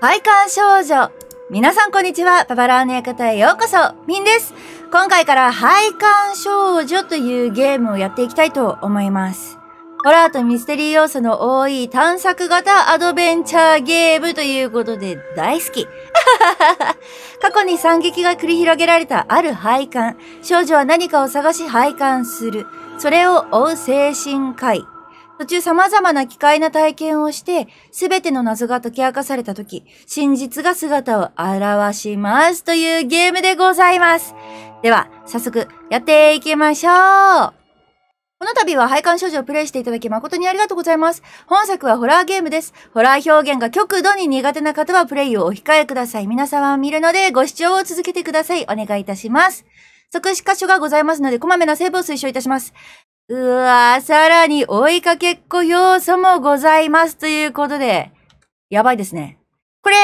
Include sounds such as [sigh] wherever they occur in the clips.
配管少女。皆さんこんにちは。パパラーの館へようこそ。みんです。今回から配管少女というゲームをやっていきたいと思います。ホラーとミステリー要素の多い探索型アドベンチャーゲームということで大好き。[laughs] 過去に惨劇が繰り広げられたある配管。少女は何かを探し配管する。それを追う精神科医。途中様々な奇怪な体験をして、すべての謎が解き明かされた時、真実が姿を現しますというゲームでございます。では、早速、やっていきましょうこの度は配管少女をプレイしていただき誠にありがとうございます。本作はホラーゲームです。ホラー表現が極度に苦手な方はプレイをお控えください。皆様を見るのでご視聴を続けてください。お願いいたします。即死箇所がございますので、こまめなセーブを推奨いたします。うわさらに追いかけっこ要素もございますということで、やばいですね。これ、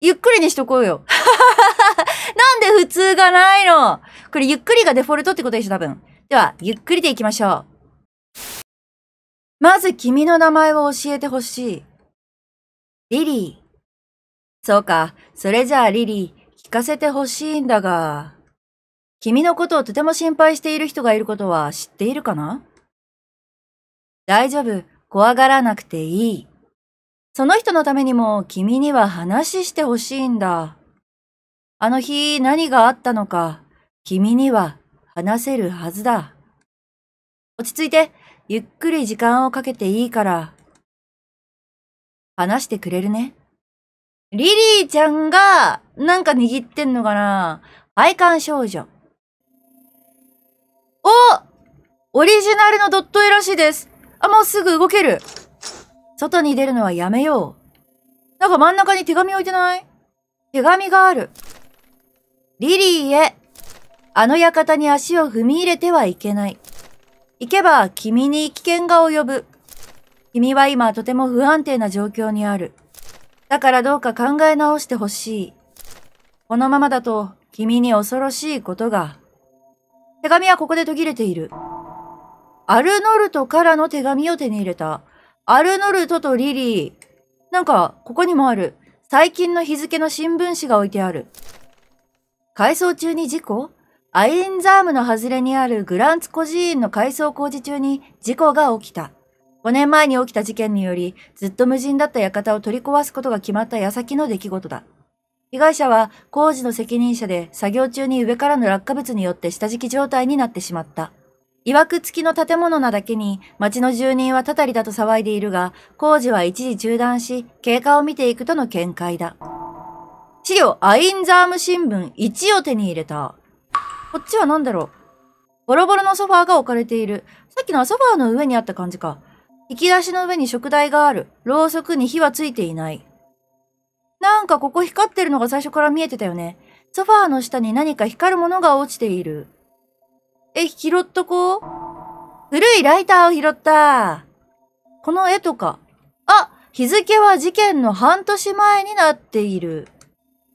ゆっくりにしとこうよ。[laughs] なんで普通がないのこれゆっくりがデフォルトってことでしょ、多分。では、ゆっくりでいきましょう。まず、君の名前を教えてほしい。リリー。そうか、それじゃあリリー、聞かせてほしいんだが。君のことをとても心配している人がいることは知っているかな大丈夫、怖がらなくていい。その人のためにも君には話してほしいんだ。あの日何があったのか、君には話せるはずだ。落ち着いて、ゆっくり時間をかけていいから、話してくれるね。リリーちゃんが、なんか握ってんのかな愛感少女。おオリジナルのドット絵らしいです。あ、もうすぐ動ける。外に出るのはやめよう。なんか真ん中に手紙置いてない手紙がある。リリーへ、あの館に足を踏み入れてはいけない。行けば君に危険が及ぶ。君は今とても不安定な状況にある。だからどうか考え直してほしい。このままだと君に恐ろしいことが手紙はここで途切れている。アルノルトからの手紙を手に入れた。アルノルトとリリー。なんか、ここにもある。最近の日付の新聞紙が置いてある。改装中に事故アインザームの外れにあるグランツ孤児院の改装工事中に事故が起きた。5年前に起きた事件により、ずっと無人だった館を取り壊すことが決まった矢先の出来事だ。被害者は工事の責任者で作業中に上からの落下物によって下敷き状態になってしまった。曰く付きの建物なだけに町の住人はたたりだと騒いでいるが、工事は一時中断し、経過を見ていくとの見解だ。資料、アインザーム新聞1を手に入れた。こっちは何だろうボロボロのソファーが置かれている。さっきのはソファーの上にあった感じか。引き出しの上に食台がある。ろうそくに火はついていない。なんかここ光ってるのが最初から見えてたよね。ソファーの下に何か光るものが落ちている。え、拾っとこう。古いライターを拾った。この絵とか。あ、日付は事件の半年前になっている。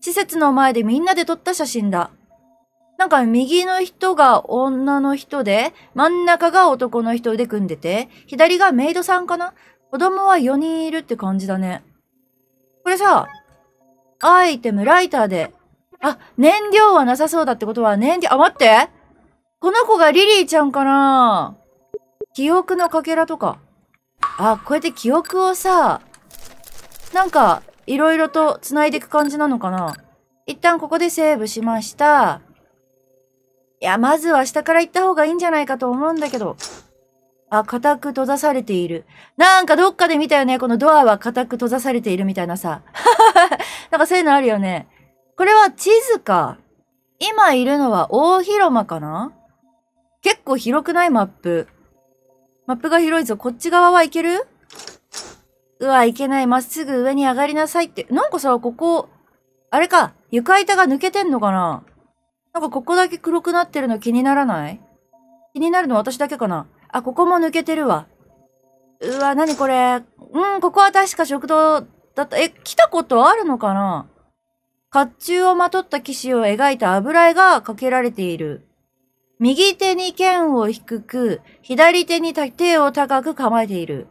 施設の前でみんなで撮った写真だ。なんか右の人が女の人で、真ん中が男の人で組んでて、左がメイドさんかな子供は4人いるって感じだね。これさ、アイテム、ライターで。あ、燃料はなさそうだってことは、燃料、あ、待ってこの子がリリーちゃんかな記憶のかけらとか。あ、こうやって記憶をさ、なんか、いろいろと繋いでいく感じなのかな一旦ここでセーブしました。いや、まずは下から行った方がいいんじゃないかと思うんだけど。あ、固く閉ざされている。なんかどっかで見たよね。このドアは固く閉ざされているみたいなさ。[laughs] なんかそういうのあるよね。これは地図か。今いるのは大広間かな結構広くないマップ。マップが広いぞ。こっち側はいけるうわ、いけない。まっすぐ上に上がりなさいって。なんかさ、ここ、あれか。床板が抜けてんのかななんかここだけ黒くなってるの気にならない気になるの私だけかなあ、ここも抜けてるわ。うわ、なにこれ。うん、ここは確か食堂だった。え、来たことあるのかな甲冑をまとった騎士を描いた油絵がかけられている。右手に剣を低く、左手に手を高く構えている。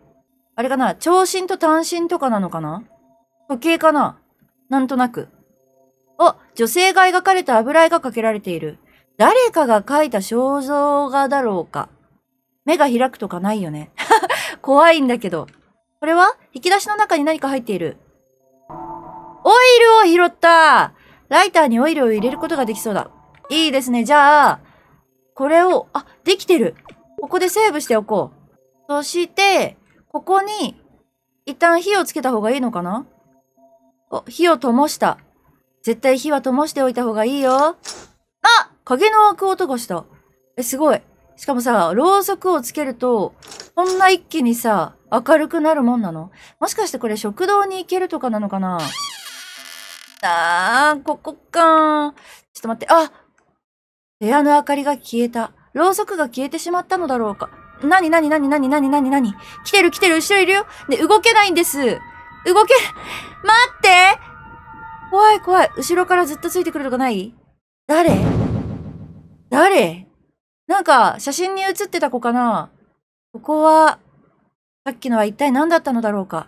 あれかな長身と短身とかなのかな時計かななんとなく。あ、女性が描かれた油絵がかけられている。誰かが描いた肖像画だろうか。目が開くとかないよね。[laughs] 怖いんだけど。これは引き出しの中に何か入っている。オイルを拾ったライターにオイルを入れることができそうだ。いいですね。じゃあ、これを、あ、できてる。ここでセーブしておこう。そして、ここに、一旦火をつけた方がいいのかなお、火を灯した。絶対火は灯しておいた方がいいよ。あ影の開く音がした。え、すごい。しかもさ、ろうそくをつけると、こんな一気にさ、明るくなるもんなのもしかしてこれ食堂に行けるとかなのかなあー、ここかー。ちょっと待って、あ部屋の明かりが消えた。ろうそくが消えてしまったのだろうか。なになになになになになになに来てる来てる後ろいるよで、動けないんです動け、待って怖い怖い後ろからずっとついてくるとかない誰誰なんか、写真に写ってた子かなここは、さっきのは一体何だったのだろうか。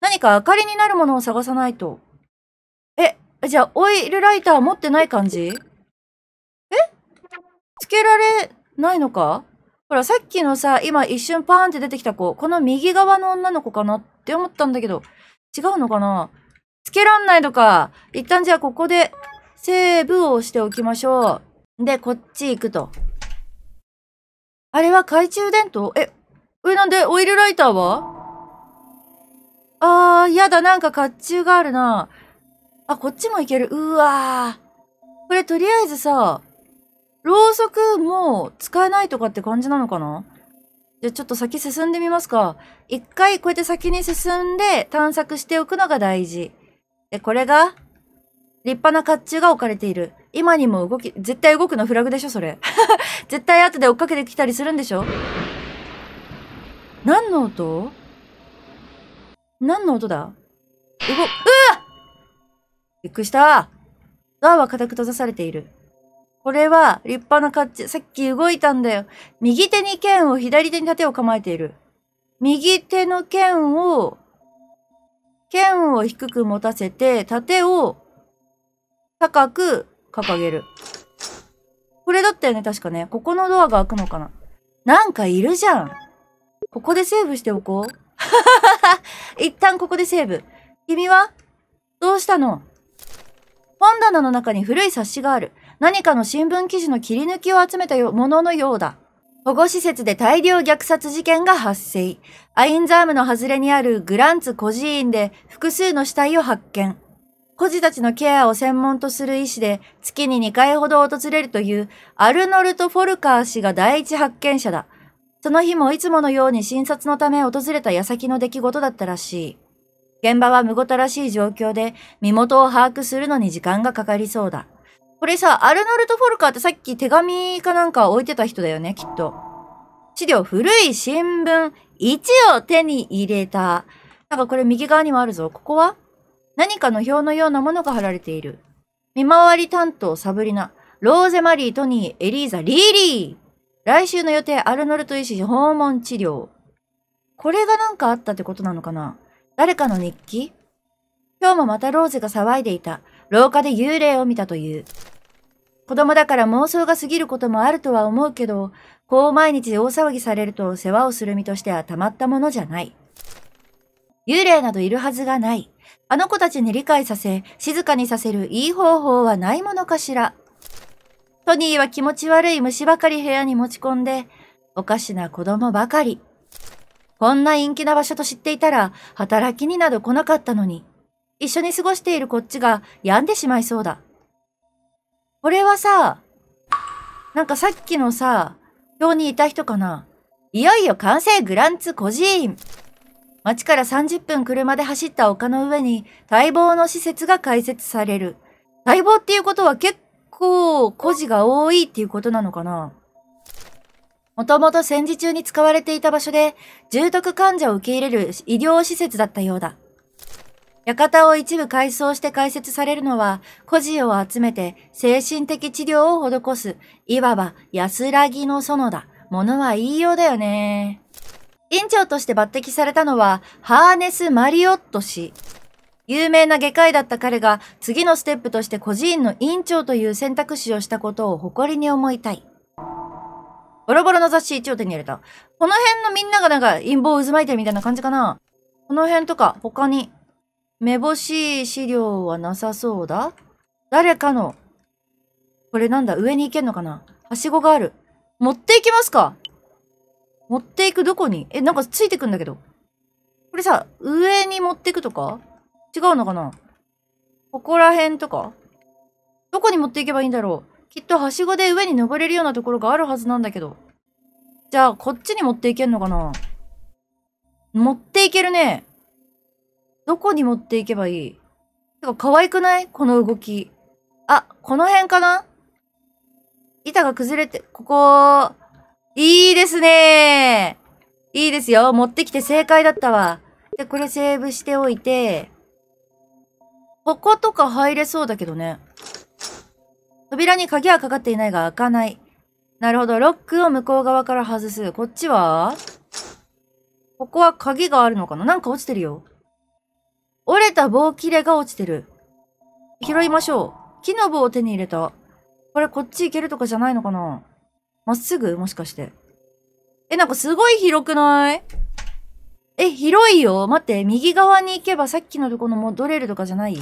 何か明かりになるものを探さないと。え、じゃあ、オイルライター持ってない感じえつけられないのかほら、さっきのさ、今一瞬パーンって出てきた子、この右側の女の子かなって思ったんだけど、違うのかなつけらんないのか。一旦じゃあここでセーブをしておきましょう。で、こっち行くと。あれは懐中電灯え、え、なんでオイルライターはあー、やだ、なんか甲冑があるな。あ、こっちもいける。うわー。これとりあえずさ、ろうそくも使えないとかって感じなのかなじゃ、ちょっと先進んでみますか。一回こうやって先に進んで探索しておくのが大事。で、これが、立派な甲冑が置かれている。今にも動き、絶対動くのフラグでしょ、それ。[laughs] 絶対後で追っかけてきたりするんでしょ何の音何の音だ動、うわびっくりしたドアは固く閉ざされている。これは立派なッチ、さっき動いたんだよ。右手に剣を左手に盾を構えている。右手の剣を、剣を低く持たせて、盾を高く掲げる。これだったよね、確かね。ここのドアが開くのかな。なんかいるじゃん。ここでセーブしておこう。[laughs] 一旦ここでセーブ。君はどうしたの本棚の中に古い冊子がある。何かの新聞記事の切り抜きを集めたもののようだ。保護施設で大量虐殺事件が発生。アインザームの外れにあるグランツ孤児院で複数の死体を発見。孤児たちのケアを専門とする医師で、月に2回ほど訪れるというアルノルト・フォルカー氏が第一発見者だ。その日もいつものように診察のため訪れた矢先の出来事だったらしい。現場はむごたらしい状況で、身元を把握するのに時間がかかりそうだ。これさ、アルノルト・フォルカーってさっき手紙かなんか置いてた人だよね、きっと。資料、古い新聞1を手に入れた。なんかこれ右側にもあるぞ。ここは何かの表のようなものが貼られている。見回り担当、サブリナ、ローゼマリー、トニー、エリーザ、リーリー来週の予定、アルノルト医師訪問治療。これが何かあったってことなのかな誰かの日記今日もまたローゼが騒いでいた。廊下で幽霊を見たという。子供だから妄想が過ぎることもあるとは思うけど、こう毎日大騒ぎされると世話をする身としてはたまったものじゃない。幽霊などいるはずがない。あの子たちに理解させ、静かにさせるいい方法はないものかしら。トニーは気持ち悪い虫ばかり部屋に持ち込んで、おかしな子供ばかり。こんな陰気な場所と知っていたら、働きになど来なかったのに、一緒に過ごしているこっちが病んでしまいそうだ。これはさ、なんかさっきのさ、今日にいた人かな。いよいよ完成グランツ孤児院。町から30分車で走った丘の上に待望の施設が開設される。待望っていうことは結構孤児が多いっていうことなのかなもともと戦時中に使われていた場所で、重篤患者を受け入れる医療施設だったようだ。館を一部改装して開設されるのは、孤児を集めて精神的治療を施す、いわば安らぎの園だ。ものは言いようだよね。院長として抜擢されたのは、ハーネス・マリオット氏。有名な外科医だった彼が、次のステップとして孤児院の院長という選択肢をしたことを誇りに思いたい。ボロボロの雑誌一応手に入れた。この辺のみんながなんか陰謀渦巻いてるみたいな感じかな。この辺とか、他に、めぼしい資料はなさそうだ誰かの、これなんだ、上に行けんのかなはしごがある。持っていきますか持っていくどこにえ、なんかついてくんだけど。これさ、上に持っていくとか違うのかなここら辺とかどこに持っていけばいいんだろうきっとはしごで上に登れるようなところがあるはずなんだけど。じゃあ、こっちに持っていけんのかな持っていけるね。どこに持っていけばいいてか、可愛くないこの動き。あ、この辺かな板が崩れて、ここ、いいですねいいですよ。持ってきて正解だったわ。で、これセーブしておいて、こことか入れそうだけどね。扉に鍵はかかっていないが開かない。なるほど。ロックを向こう側から外す。こっちはここは鍵があるのかななんか落ちてるよ。折れた棒切れが落ちてる。拾いましょう。木の棒を手に入れた。これこっち行けるとかじゃないのかなまっすぐもしかして。え、なんかすごい広くないえ、広いよ。待って、右側に行けばさっきのとこの戻れるとかじゃない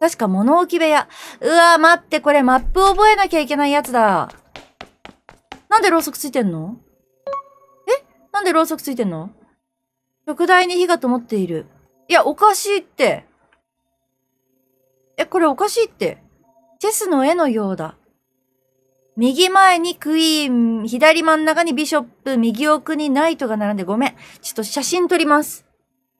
確か物置部屋。うわ待って、これマップ覚えなきゃいけないやつだ。なんでろうそくついてんのえなんでろうそくついてんの食台に火が灯っている。いや、おかしいって。え、これおかしいって。チェスの絵のようだ。右前にクイーン、左真ん中にビショップ、右奥にナイトが並んでごめん。ちょっと写真撮ります。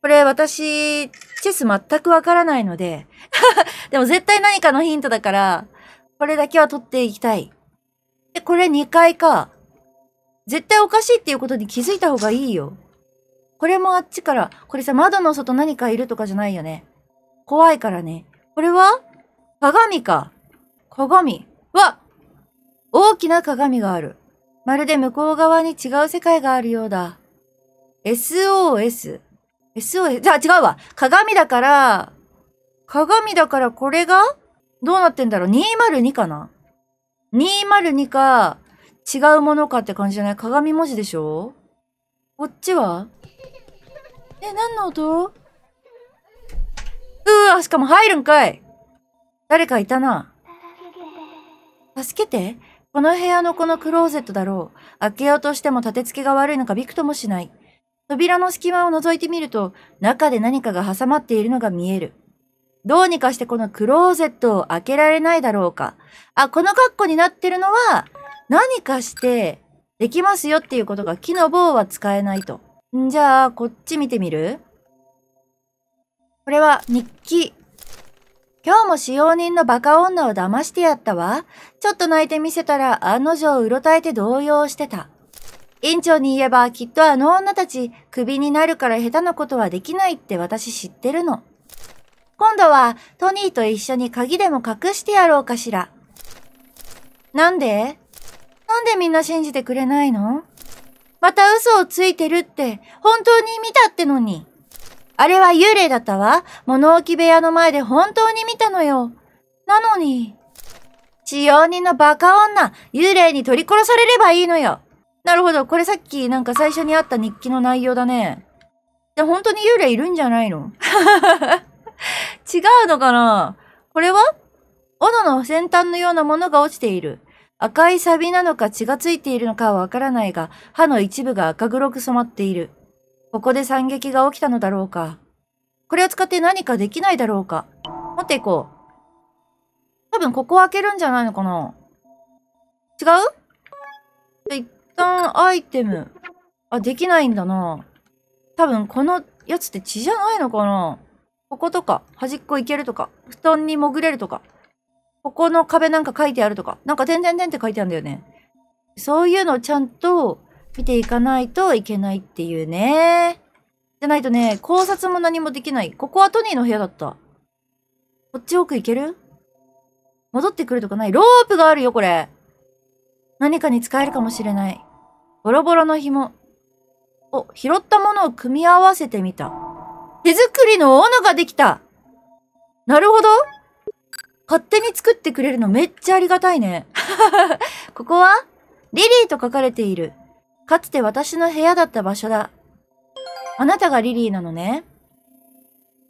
これ私、チェス全くわからないので [laughs] でも絶対何かのヒントだから、これだけは撮っていきたい。で、これ2階か。絶対おかしいっていうことに気づいた方がいいよ。これもあっちから、これさ、窓の外何かいるとかじゃないよね。怖いからね。これは鏡か。鏡。大きな鏡がある。まるで向こう側に違う世界があるようだ。SOS。SOS。じゃあ違うわ。鏡だから、鏡だからこれがどうなってんだろう ?202 かな ?202 か、違うものかって感じじゃない鏡文字でしょこっちはえ、何の音うわ、しかも入るんかい誰かいたな。助けてこの部屋のこのクローゼットだろう。開けようとしても立て付けが悪いのかびくともしない。扉の隙間を覗いてみると、中で何かが挟まっているのが見える。どうにかしてこのクローゼットを開けられないだろうか。あ、この格好になってるのは、何かしてできますよっていうことが、木の棒は使えないと。んじゃあ、こっち見てみるこれは日記今日も使用人のバカ女を騙してやったわ。ちょっと泣いてみせたら案の定うろたえて動揺してた。院長に言えばきっとあの女たちクビになるから下手なことはできないって私知ってるの。今度はトニーと一緒に鍵でも隠してやろうかしら。なんでなんでみんな信じてくれないのまた嘘をついてるって本当に見たってのに。あれは幽霊だったわ。物置部屋の前で本当に見たのよ。なのに。使用人のバカ女、幽霊に取り殺されればいいのよ。なるほど。これさっきなんか最初にあった日記の内容だね。で本当に幽霊いるんじゃないの [laughs] 違うのかなこれは斧の先端のようなものが落ちている。赤いサビなのか血がついているのかはわからないが、歯の一部が赤黒く染まっている。ここで惨劇が起きたのだろうか。これを使って何かできないだろうか。持っていこう。多分ここ開けるんじゃないのかな違う一旦アイテム。あ、できないんだな。多分このやつって血じゃないのかなこことか、端っこ行けるとか、布団に潜れるとか、ここの壁なんか書いてあるとか、なんか点々点って書いてあるんだよね。そういうのをちゃんと見ていかないといけないっていうね。じゃないとね、考察も何もできない。ここはトニーの部屋だった。こっち奥行ける戻ってくるとかないロープがあるよ、これ。何かに使えるかもしれない。ボロボロの紐。お、拾ったものを組み合わせてみた。手作りの斧ができたなるほど勝手に作ってくれるのめっちゃありがたいね。[laughs] ここはリリーと書かれている。かつて私の部屋だった場所だ。あなたがリリーなのね。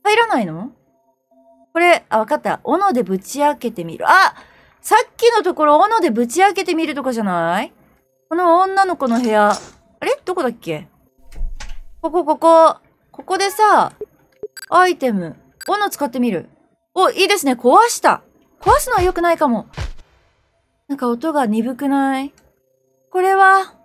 入らないのこれ、あ、わかった。斧でぶち開けてみる。あさっきのところ、斧でぶち開けてみるとかじゃないこの女の子の部屋。あれどこだっけここ、ここ。ここでさ、アイテム。斧使ってみる。お、いいですね。壊した。壊すのは良くないかも。なんか音が鈍くないこれは、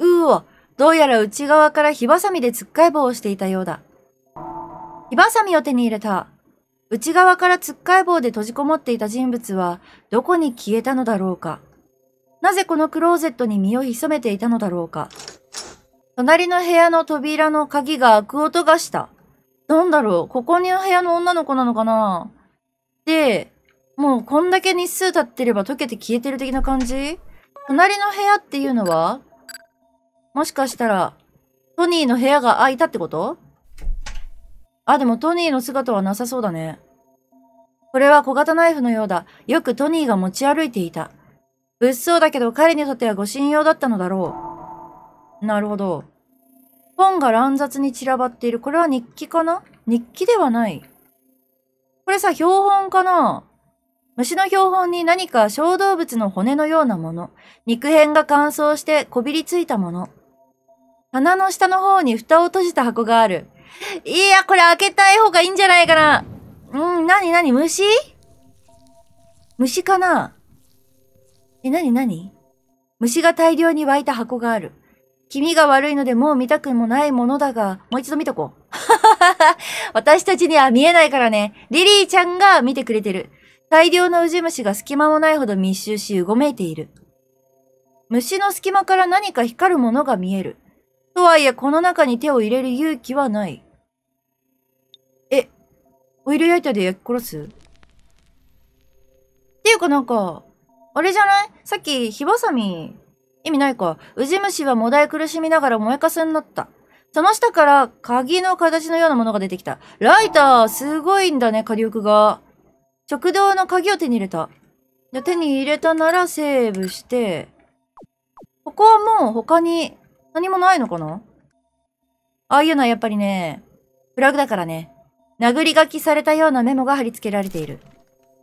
うお、どうやら内側から火ばさみでつっかえ棒をしていたようだ。火ばさみを手に入れた。内側からつっかえ棒で閉じこもっていた人物はどこに消えたのだろうか。なぜこのクローゼットに身を潜めていたのだろうか。隣の部屋の扉の鍵が開く音がした。なんだろう、ここに部屋の女の子なのかなで、もうこんだけ日数経ってれば溶けて消えてる的な感じ隣の部屋っていうのはもしかしたら、トニーの部屋が開いたってことあ、でもトニーの姿はなさそうだね。これは小型ナイフのようだ。よくトニーが持ち歩いていた。物騒だけど彼にとってはご信用だったのだろう。なるほど。本が乱雑に散らばっている。これは日記かな日記ではない。これさ、標本かな虫の標本に何か小動物の骨のようなもの、肉片が乾燥してこびりついたもの、棚の下の方に蓋を閉じた箱がある。いや、これ開けたい方がいいんじゃないかな。うん、なになに虫虫かなえ、なになに虫が大量に湧いた箱がある。気味が悪いのでもう見たくもないものだが、もう一度見とこう。[laughs] 私たちには見えないからね。リリーちゃんが見てくれてる。大量のウジ虫が隙間もないほど密集し、うごめいている。虫の隙間から何か光るものが見える。とはいえ、この中に手を入れる勇気はない。え、オイルライターで焼き殺すっていうかなんか、あれじゃないさっき、火ばさみ、意味ないか。ウジ虫はもだえ苦しみながら燃えかすになった。その下から、鍵の形のようなものが出てきた。ライターすごいんだね、火力が。食堂の鍵を手に入れた。じゃ、手に入れたならセーブして、ここはもう他に何もないのかなああいうのはやっぱりね、フラグだからね。殴り書きされたようなメモが貼り付けられている。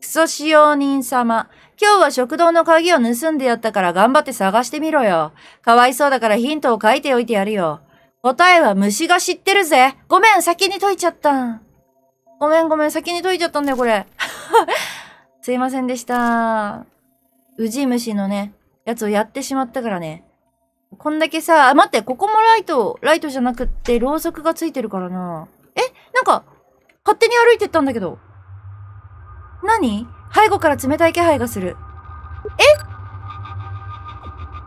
クソ使用人様。今日は食堂の鍵を盗んでやったから頑張って探してみろよ。かわいそうだからヒントを書いておいてやるよ。答えは虫が知ってるぜ。ごめん、先に解いちゃった。ごめんごめん、先に解いちゃったんだよ、これ。[laughs] すいませんでした。ウジ虫のね、やつをやってしまったからね。こんだけさ、待って、ここもライト、ライトじゃなくって、ろうそくがついてるからな。えなんか、勝手に歩いてったんだけど。何背後から冷たい気配がする。え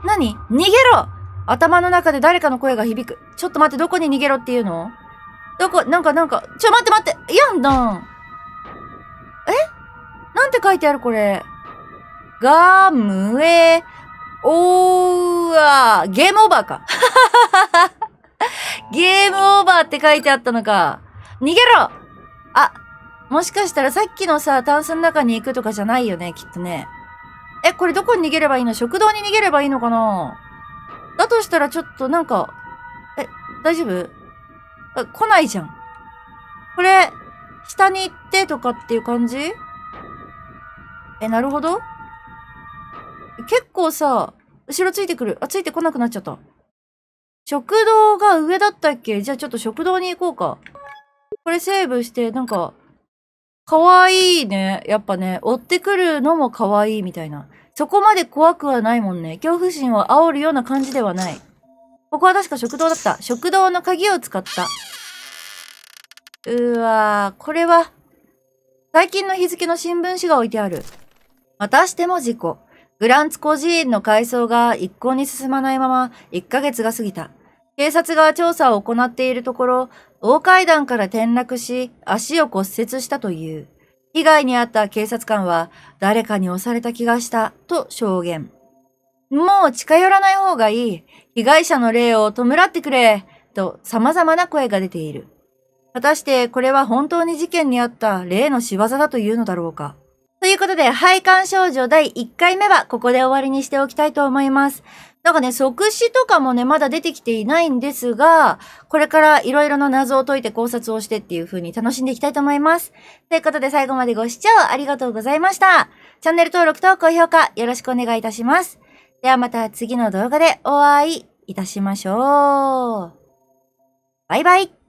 何逃げろ頭の中で誰かの声が響く。ちょっと待って、どこに逃げろっていうのどこ、なんかなんか、ちょ、待って待って、やんだん。えなんて書いてあるこれ。ガムエ、おー、わー、ゲームオーバーか。[laughs] ゲームオーバーって書いてあったのか。逃げろあ、もしかしたらさっきのさ、タンスの中に行くとかじゃないよね、きっとね。え、これどこに逃げればいいの食堂に逃げればいいのかなだとしたらちょっとなんか、え、大丈夫あ、来ないじゃん。これ、下に行ってとかっていう感じえ、なるほど結構さ、後ろついてくる。あ、ついてこなくなっちゃった。食堂が上だったっけじゃあちょっと食堂に行こうか。これセーブして、なんか、かわいいね。やっぱね、追ってくるのもかわいいみたいな。そこまで怖くはないもんね。恐怖心を煽るような感じではない。ここは確か食堂だった。食堂の鍵を使った。うーわー、これは、最近の日付の新聞紙が置いてある。またしても事故。グランツ孤児院の改装が一向に進まないまま1ヶ月が過ぎた。警察が調査を行っているところ、大階段から転落し、足を骨折したという。被害に遭った警察官は、誰かに押された気がした、と証言。もう近寄らない方がいい。被害者の霊を弔ってくれ。と様々な声が出ている。果たしてこれは本当に事件にあった霊の仕業だというのだろうか。ということで、配管少女第1回目はここで終わりにしておきたいと思います。なんかね、即死とかもね、まだ出てきていないんですが、これからいろいろな謎を解いて考察をしてっていう風に楽しんでいきたいと思います。ということで最後までご視聴ありがとうございました。チャンネル登録と高評価よろしくお願いいたします。ではまた次の動画でお会いいたしましょう。バイバイ。